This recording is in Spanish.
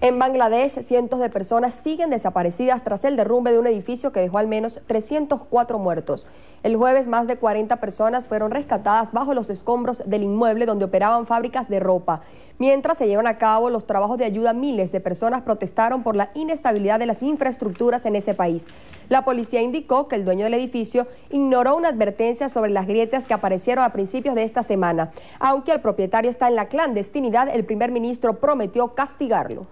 En Bangladesh, cientos de personas siguen desaparecidas tras el derrumbe de un edificio que dejó al menos 304 muertos. El jueves, más de 40 personas fueron rescatadas bajo los escombros del inmueble donde operaban fábricas de ropa. Mientras se llevan a cabo los trabajos de ayuda, miles de personas protestaron por la inestabilidad de las infraestructuras en ese país. La policía indicó que el dueño del edificio ignoró una advertencia sobre las grietas que aparecieron a principios de esta semana. Aunque el propietario está en la clandestinidad, el primer ministro prometió castigarlo.